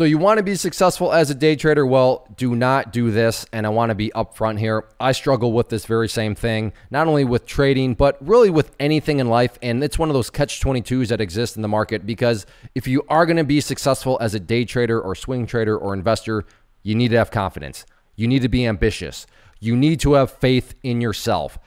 So you want to be successful as a day trader? Well, do not do this. And I want to be upfront here. I struggle with this very same thing, not only with trading, but really with anything in life. And it's one of those catch 22s that exist in the market because if you are going to be successful as a day trader or swing trader or investor, you need to have confidence. You need to be ambitious. You need to have faith in yourself.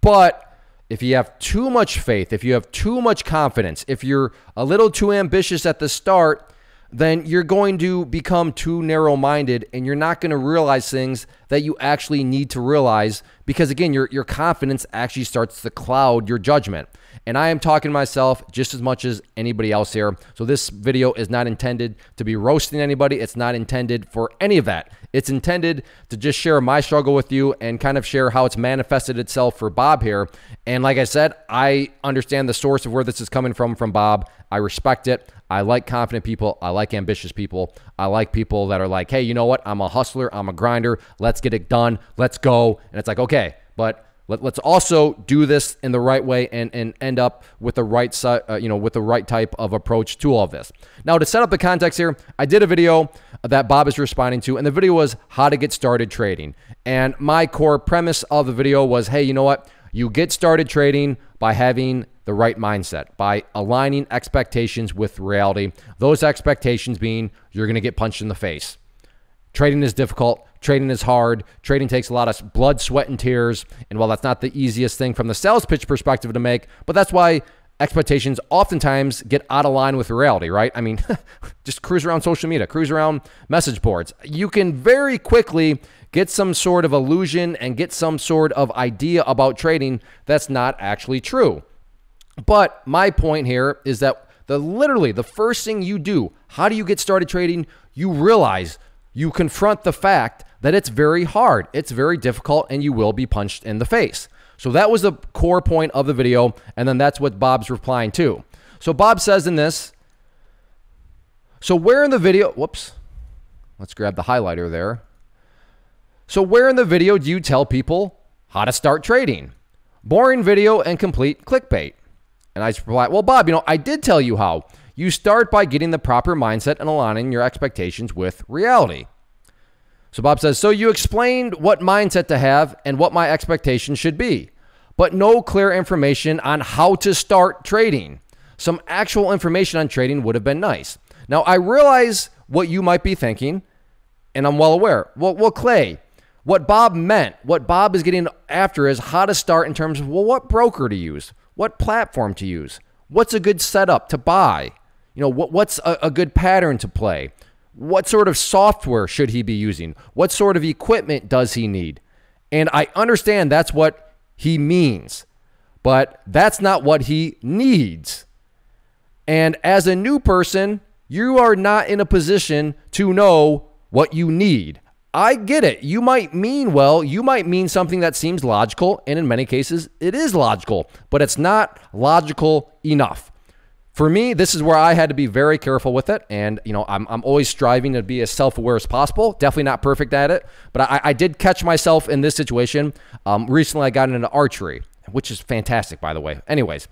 But if you have too much faith, if you have too much confidence, if you're a little too ambitious at the start, then you're going to become too narrow minded and you're not going to realize things that you actually need to realize because, again, your, your confidence actually starts to cloud your judgment. And I am talking to myself just as much as anybody else here. So this video is not intended to be roasting anybody. It's not intended for any of that. It's intended to just share my struggle with you and kind of share how it's manifested itself for Bob here. And like I said, I understand the source of where this is coming from from Bob. I respect it. I like confident people. I like ambitious people. I like people that are like, hey, you know what? I'm a hustler. I'm a grinder. Let's get it done. Let's go. And it's like, okay, but let, us also do this in the right way and, and end up with the right uh, you know with the right type of approach to all of this. Now to set up the context here, I did a video that Bob is responding to, and the video was how to get started trading. And my core premise of the video was, hey, you know what? You get started trading by having the right mindset by aligning expectations with reality. Those expectations being you're going to get punched in the face. Trading is difficult. Trading is hard. Trading takes a lot of blood, sweat, and tears. And while that's not the easiest thing from the sales pitch perspective to make, but that's why expectations oftentimes get out of line with reality, right? I mean, just cruise around social media, cruise around message boards. You can very quickly get some sort of illusion and get some sort of idea about trading that's not actually true. But my point here is that the literally the first thing you do, how do you get started trading? You realize you confront the fact that it's very hard, it's very difficult, and you will be punched in the face. So that was the core point of the video, and then that's what Bob's replying to. So Bob says in this, so where in the video, whoops, let's grab the highlighter there. So where in the video do you tell people how to start trading? Boring video and complete clickbait. And I replied, Well, Bob, you know, I did tell you how. You start by getting the proper mindset and aligning your expectations with reality. So Bob says, So you explained what mindset to have and what my expectations should be, but no clear information on how to start trading. Some actual information on trading would have been nice. Now, I realize what you might be thinking, and I'm well aware. Well, well Clay, what Bob meant, what Bob is getting after is how to start in terms of, well, what broker to use what platform to use, what's a good setup to buy, you know, what, what's a, a good pattern to play, what sort of software should he be using, what sort of equipment does he need. And I understand that's what he means, but that's not what he needs. And as a new person, you are not in a position to know what you need. I get it. You might mean well, you might mean something that seems logical, and in many cases, it is logical, but it's not logical enough. For me, this is where I had to be very careful with it. And, you know, I'm, I'm always striving to be as self aware as possible. Definitely not perfect at it, but I, I did catch myself in this situation. Um, recently, I got into archery, which is fantastic, by the way. Anyways,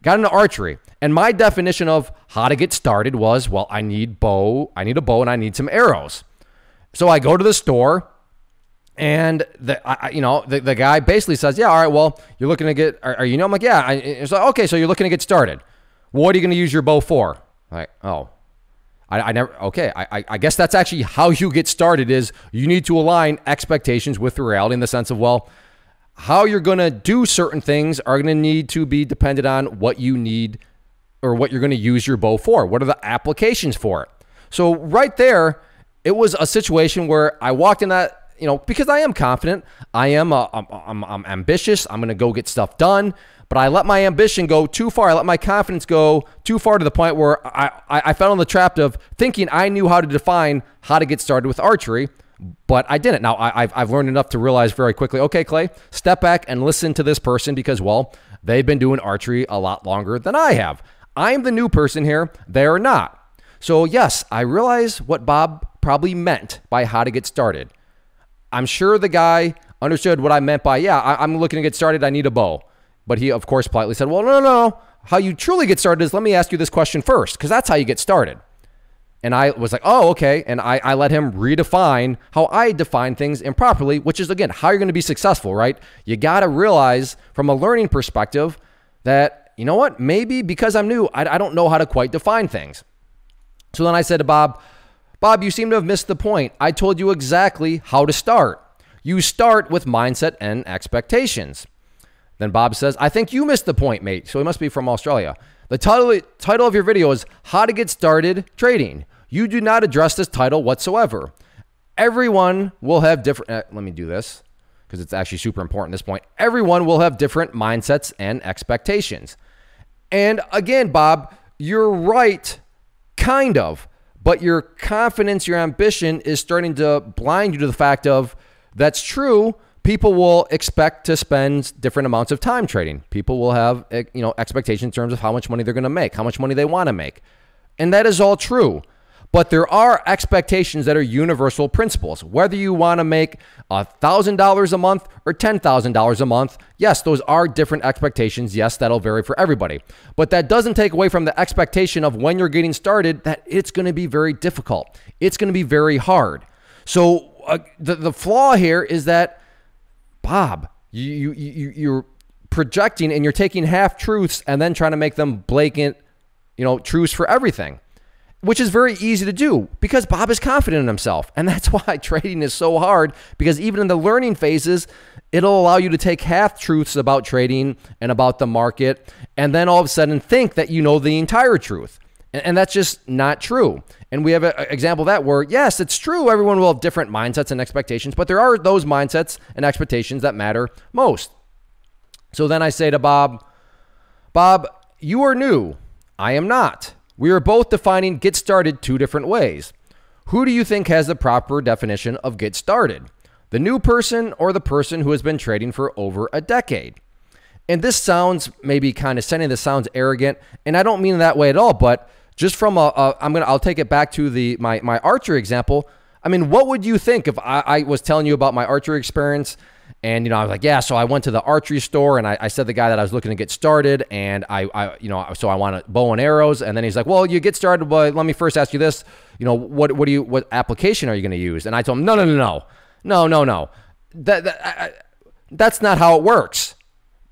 got into archery. And my definition of how to get started was well, I need bow, I need a bow, and I need some arrows. So I go to the store and the I, you know the, the guy basically says, "Yeah, all right, well, you're looking to get are, are you know?" I'm like, "Yeah." I, it's like, "Okay, so you're looking to get started. What are you going to use your bow for?" like, "Oh, I, I never okay. I, I guess that's actually how you get started is you need to align expectations with reality in the sense of well, how you're going to do certain things are going to need to be dependent on what you need or what you're going to use your bow for. What are the applications for it? So right there, it was a situation where I walked in that, you know, because I am confident, I am, uh, I'm, I'm, I'm ambitious, I'm going to go get stuff done. But I let my ambition go too far. I let my confidence go too far to the point where I, I, I fell in the trap of thinking I knew how to define how to get started with archery, but I didn't. Now I, have I've learned enough to realize very quickly. Okay, Clay, step back and listen to this person because well, they've been doing archery a lot longer than I have. I'm the new person here. They are not. So, yes, I realize what Bob probably meant by how to get started. I'm sure the guy understood what I meant by, yeah, I- am looking to get started. I need a bow. But he, of course, politely said, well, no, no, no. How you truly get started is let me ask you this question first, because that's how you get started. And I was like, oh, okay. And I, I let him redefine how I define things improperly, which is, again, how you're going to be successful, right? You got to realize from a learning perspective that, you know what, maybe because I'm new, I, I don't know how to quite define things. So then I said to Bob, Bob, you seem to have missed the point. I told you exactly how to start. You start with mindset and expectations. Then Bob says, I think you missed the point, mate. So he must be from Australia. The title, title of your video is How to Get Started Trading. You do not address this title whatsoever. Everyone will have different. Uh, let me do this because it's actually super important at this point. Everyone will have different mindsets and expectations. And again, Bob, you're right Kind of. But your confidence, your ambition is starting to blind you to the fact of that's true. People will expect to spend different amounts of time trading. People will have, eh, you know, expectations in terms of how much money they're going to make, how much money they want to make. And that is all true. But there are expectations that are universal principles. Whether you want to make $1,000 a month or $10,000 a month, yes, those are different expectations. Yes, that'll vary for everybody. But that doesn't take away from the expectation of when you're getting started that it's going to be very difficult. It's going to be very hard. So uh, the, the flaw here is that, Bob, you, you, you, you're projecting and you're taking half truths and then trying to make them blatant, you know, truths for everything which is very easy to do because Bob is confident in himself. And that's why trading is so hard because even in the learning phases, it'll allow you to take half truths about trading and about the market and then all of a sudden think that you know the entire truth. And, that's just not true. And we have an example of that where, yes, it's true, everyone will have different mindsets and expectations, but there are those mindsets and expectations that matter most. So then I say to Bob, Bob, you are new. I am not. We are both defining get started two different ways. Who do you think has the proper definition of get started? The new person or the person who has been trading for over a decade? And this sounds maybe condescending, this sounds arrogant, and I don't mean that way at all, but just from a, a I'm gonna I'll take it back to the my my archer example. I mean, what would you think if I, I was telling you about my archer experience and you know, I was like, yeah. So I went to the archery store and I, I said the guy that I was looking to get started, and I, I, you know, so I want a bow and arrows. And then he's like, well, you get started, but let me first ask you this. You know, what what do you what application are you going to use? And I told him, no, no, no, no, no, no, no. That, that I, that's not how it works,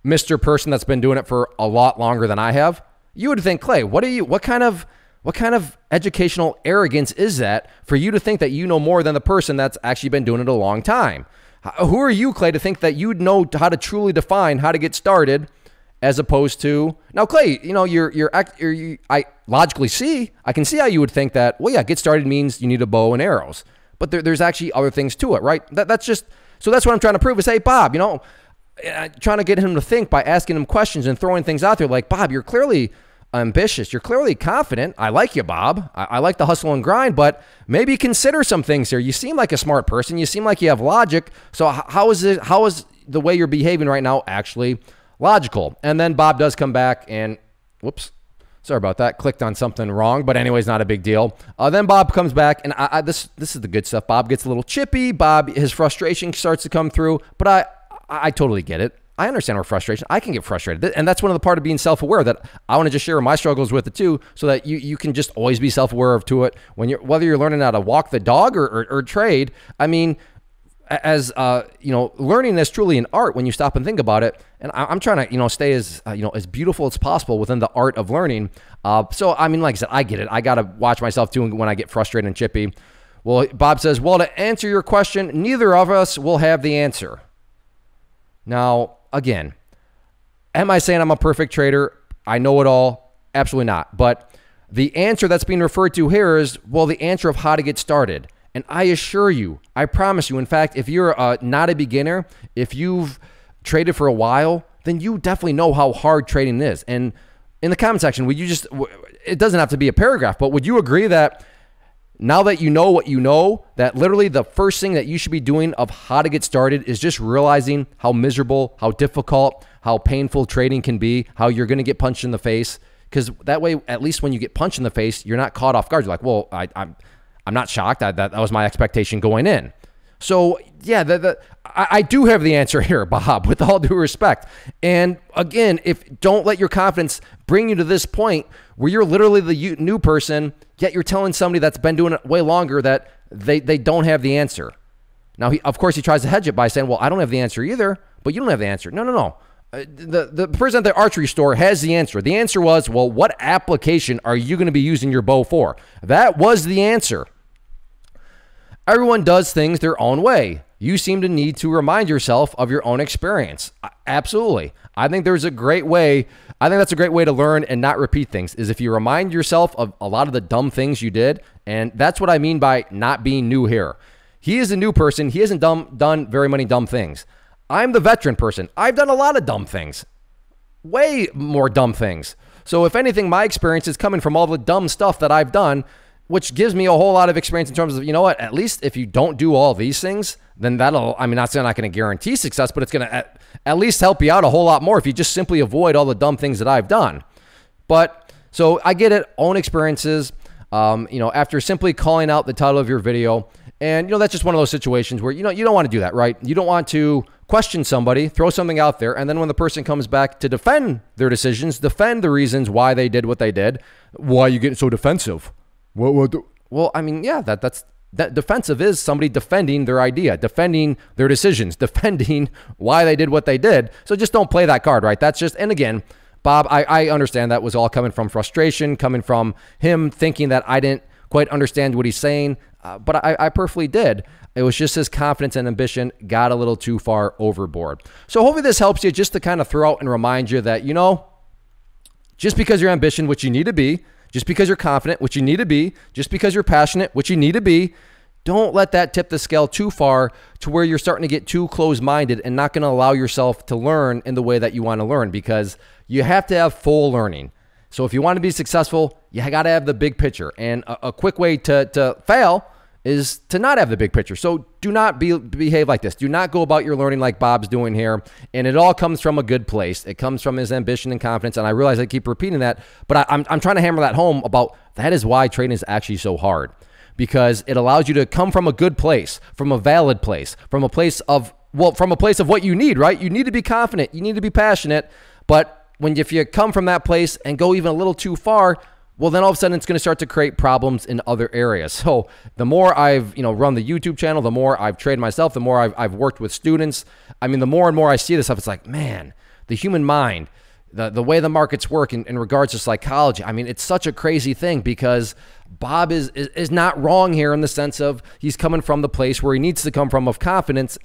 Mister Person that's been doing it for a lot longer than I have. You would think, Clay, what are you? What kind of what kind of educational arrogance is that for you to think that you know more than the person that's actually been doing it a long time? Who are you, Clay, to think that you'd know how to truly define how to get started? as opposed to now clay you know you're you're, you're you, i logically see i can see how you would think that well yeah get started means you need a bow and arrows but there, there's actually other things to it right that, that's just so that's what i'm trying to prove is hey bob you know eh, trying to get him to think by asking him questions and throwing things out there like bob you're clearly ambitious. You're clearly confident. I like you, Bob. I, I, like the hustle and grind, but maybe consider some things here. You seem like a smart person. You seem like you have logic. So how is it? How is the way you're behaving right now actually logical? And then Bob does come back and, whoops, sorry about that. Clicked on something wrong, but anyways, not a big deal. Uh, then Bob comes back, and I, I, this this is the good stuff. Bob gets a little chippy. Bob his frustration starts to come through, but I I totally get it. I understand our frustration. I can get frustrated. And that's one of the part of being self-aware that I want to just share my struggles with it too, so that you, you can just always be self-aware of to it when you're, whether you're learning how to walk the dog or, or, or trade. I mean, as uh, you know, learning is truly an art when you stop and think about it. And I, am trying to you know stay as uh, you know as beautiful as possible within the art of learning. Uh, so I mean, like I said, I get it. I gotta watch myself too when I get frustrated and chippy. Well, Bob says, well, to answer your question, neither of us will have the answer. Now, again, am I saying I'm a perfect trader? I know it all. Absolutely not. But the answer that's being referred to here is well, the answer of how to get started. And I assure you, I promise you, in fact, if you're uh, not a beginner, if you've traded for a while, then you definitely know how hard trading is. And in the comment section, would you just, it doesn't have to be a paragraph, but would you agree that now that you know what you know, that literally the first thing that you should be doing of how to get started is just realizing how miserable, how difficult, how painful trading can be, how you're going to get punched in the face. Because that way, at least when you get punched in the face, you're not caught off guard. You're like, well, I, am I'm, I'm not shocked. I, that, that was my expectation going in. So yeah, the, the, I, I do have the answer here, Bob. With all due respect, and again, if don't let your confidence bring you to this point where you're literally the new person, yet you're telling somebody that's been doing it way longer that they they don't have the answer. Now, he, of course, he tries to hedge it by saying, "Well, I don't have the answer either, but you don't have the answer." No, no, no. Uh, the, the person at the archery store has the answer. The answer was, well, what application are you going to be using your bow for? That was the answer. Everyone does things their own way. You seem to need to remind yourself of your own experience. Absolutely. I think there's a great way. I think that's a great way to learn and not repeat things is if you remind yourself of a lot of the dumb things you did. And that's what I mean by not being new here. He is a new person. He hasn't dumb, done very many dumb things. I'm the veteran person. I've done a lot of dumb things, way more dumb things. So, if anything, my experience is coming from all the dumb stuff that I've done which gives me a whole lot of experience in terms of, you know what, at least if you don't do all these things, then that'll, I mean, not saying I'm not going to guarantee success, but it's going to at, at, least help you out a whole lot more if you just simply avoid all the dumb things that I've done. But so I get it, own experiences, um, you know, after simply calling out the title of your video. And, you know, that's just one of those situations where, you know, you don't want to do that, right? You don't want to question somebody, throw something out there, and then when the person comes back to defend their decisions, defend the reasons why they did what they did, why you getting so defensive? What, what well, I mean, yeah, that that's that defensive is somebody defending their idea, defending their decisions, defending why they did what they did. So just don't play that card, right? That's just and again, Bob, I, I understand that was all coming from frustration, coming from him thinking that I didn't quite understand what he's saying, uh, but I, I perfectly did. It was just his confidence and ambition got a little too far overboard. So hopefully this helps you just to kind of throw out and remind you that, you know, just because your ambition, which you need to be, just because you're confident, which you need to be, just because you're passionate, which you need to be, don't let that tip the scale too far to where you're starting to get too close minded and not going to allow yourself to learn in the way that you want to learn because you have to have full learning. So if you want to be successful, you got to have the big picture. And a, a quick way to, to fail is to not have the big picture. So do not be, behave like this. Do not go about your learning like Bob's doing here. And it all comes from a good place. It comes from his ambition and confidence. And I realize I keep repeating that, but I, I'm, I'm trying to hammer that home about that is why training is actually so hard because it allows you to come from a good place, from a valid place, from a place of, well, from a place of what you need, right? You need to be confident. You need to be passionate. But when if you come from that place and go even a little too far, well then all of a sudden it's going to start to create problems in other areas so the more i've you know run the youtube channel the more i've trained myself the more i've, I've worked with students i mean the more and more i see this stuff it's like man the human mind the, the way the markets work in, in regards to psychology i mean it's such a crazy thing because bob is, is is not wrong here in the sense of he's coming from the place where he needs to come from of confidence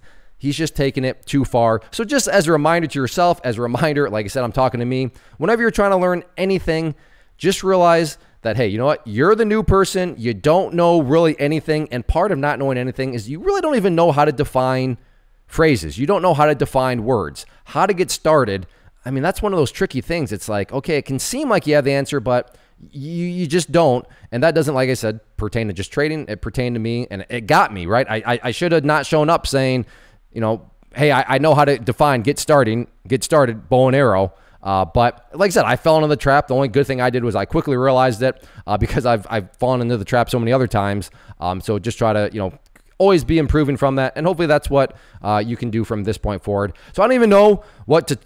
He's just taking it too far. So, just as a reminder to yourself, as a reminder, like I said, I'm talking to me. Whenever you're trying to learn anything, just realize that, hey, you know what? You're the new person. You don't know really anything. And part of not knowing anything is you really don't even know how to define phrases. You don't know how to define words, how to get started. I mean, that's one of those tricky things. It's like, okay, it can seem like you have the answer, but you, you just don't. And that doesn't, like I said, pertain to just trading. It pertained to me and it got me, right? I, I, I should have not shown up saying, you know, hey, I, I know how to define get starting, get started, bow and arrow. Uh, but like I said, I fell into the trap. The only good thing I did was I quickly realized it uh, because I've, I've fallen into the trap so many other times. Um, so just try to, you know, always be improving from that. And hopefully that's what uh, you can do from this point forward. So I don't even know what to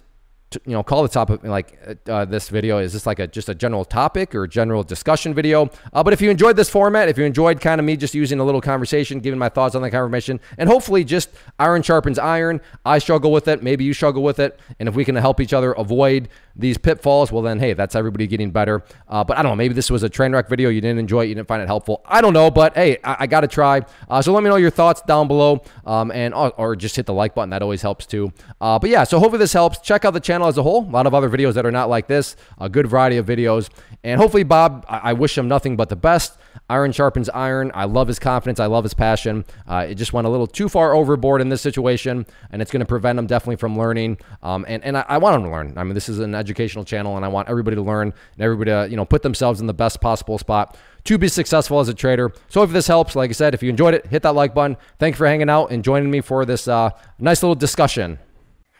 you know call the topic like uh, uh, this video is this like a just a general topic or general discussion video uh, but if you enjoyed this format if you enjoyed kind of me just using a little conversation giving my thoughts on the confirmation, and hopefully just iron sharpens iron i struggle with it maybe you struggle with it and if we can help each other avoid these pitfalls, well, then, hey, that's everybody getting better. Uh, but I don't know, maybe this was a train wreck video. You didn't enjoy it. You didn't find it helpful. I don't know, but hey, I, I got to try. Uh, so let me know your thoughts down below um, and or, or, just hit the like button. That always helps too. Uh, but yeah, so hopefully this helps. Check out the channel as a whole. A lot of other videos that are not like this, a good variety of videos. And hopefully, Bob, I, I wish him nothing but the best. Iron sharpens iron. I love his confidence. I love his passion. Uh, it just went a little too far overboard in this situation, and it's going to prevent him definitely from learning. Um, and and I, I, want him to learn. I mean, this is an educational channel, and I want everybody to learn and everybody to you know put themselves in the best possible spot to be successful as a trader. So if this helps, like I said, if you enjoyed it, hit that like button. Thanks for hanging out and joining me for this uh, nice little discussion.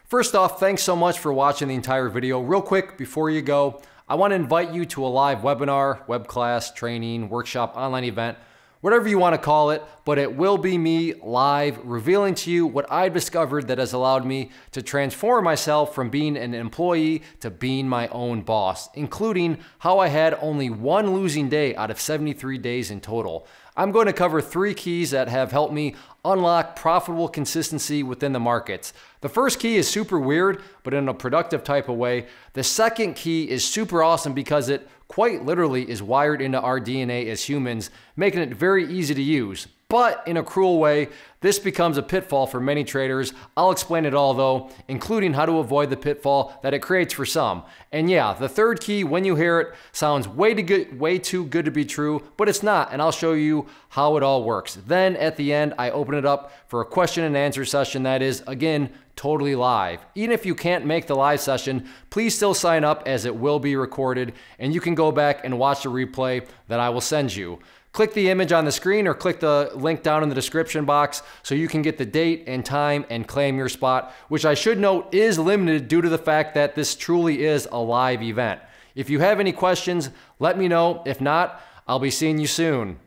First off, thanks so much for watching the entire video. Real quick before you go. I want to invite you to a live webinar, web class, training, workshop, online event whatever you want to call it, but it will be me live revealing to you what I discovered that has allowed me to transform myself from being an employee to being my own boss, including how I had only one losing day out of 73 days in total. I'm going to cover three keys that have helped me unlock profitable consistency within the markets. The first key is super weird, but in a productive type of way. The second key is super awesome because it quite literally is wired into our DNA as humans, making it very easy to use. But in a cruel way, this becomes a pitfall for many traders. I'll explain it all though, including how to avoid the pitfall that it creates for some. And yeah, the third key, when you hear it, sounds way too good, way too good to be true, but it's not, and I'll show you how it all works. Then at the end, I open it up for a question and answer session that is, again, totally live. Even if you can't make the live session, please still sign up as it will be recorded, and you can go back and watch the replay that I will send you. Click the image on the screen or click the link down in the description box so you can get the date and time and claim your spot, which I should note is limited due to the fact that this truly is a live event. If you have any questions, let me know. If not, I'll be seeing you soon.